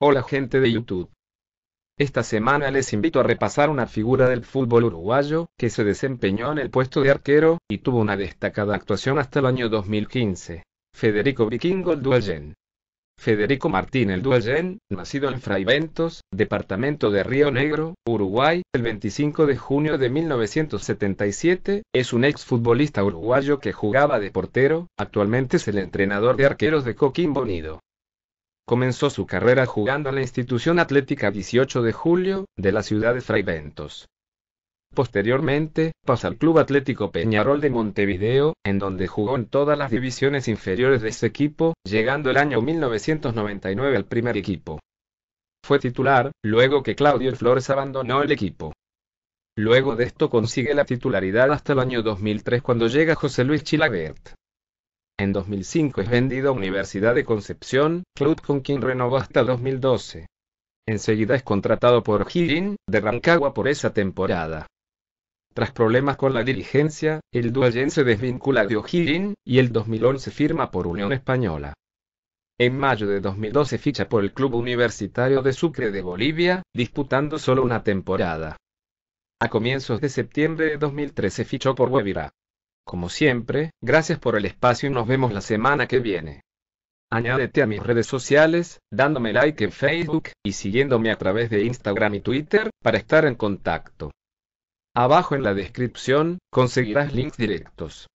Hola gente de YouTube. Esta semana les invito a repasar una figura del fútbol uruguayo que se desempeñó en el puesto de arquero y tuvo una destacada actuación hasta el año 2015. Federico Vikingo el Duayen. Federico Martín El Duayen, nacido en Fraiventos, departamento de Río Negro, Uruguay, el 25 de junio de 1977, es un exfutbolista uruguayo que jugaba de portero, actualmente es el entrenador de arqueros de Coquimbo Unido. Comenzó su carrera jugando a la institución atlética 18 de julio, de la ciudad de Bentos. Posteriormente, pasa al Club Atlético Peñarol de Montevideo, en donde jugó en todas las divisiones inferiores de ese equipo, llegando el año 1999 al primer equipo. Fue titular, luego que Claudio Flores abandonó el equipo. Luego de esto consigue la titularidad hasta el año 2003 cuando llega José Luis Chilabert. En 2005 es vendido a Universidad de Concepción, club con quien renovó hasta 2012. Enseguida es contratado por Higgin, de Rancagua por esa temporada. Tras problemas con la dirigencia, el dualien se desvincula de O'Higgins y el 2011 firma por Unión Española. En mayo de 2012 ficha por el Club Universitario de Sucre de Bolivia, disputando solo una temporada. A comienzos de septiembre de 2013 fichó por Guavirá. Como siempre, gracias por el espacio y nos vemos la semana que viene. Añádete a mis redes sociales, dándome like en Facebook y siguiéndome a través de Instagram y Twitter para estar en contacto. Abajo en la descripción, conseguirás links directos.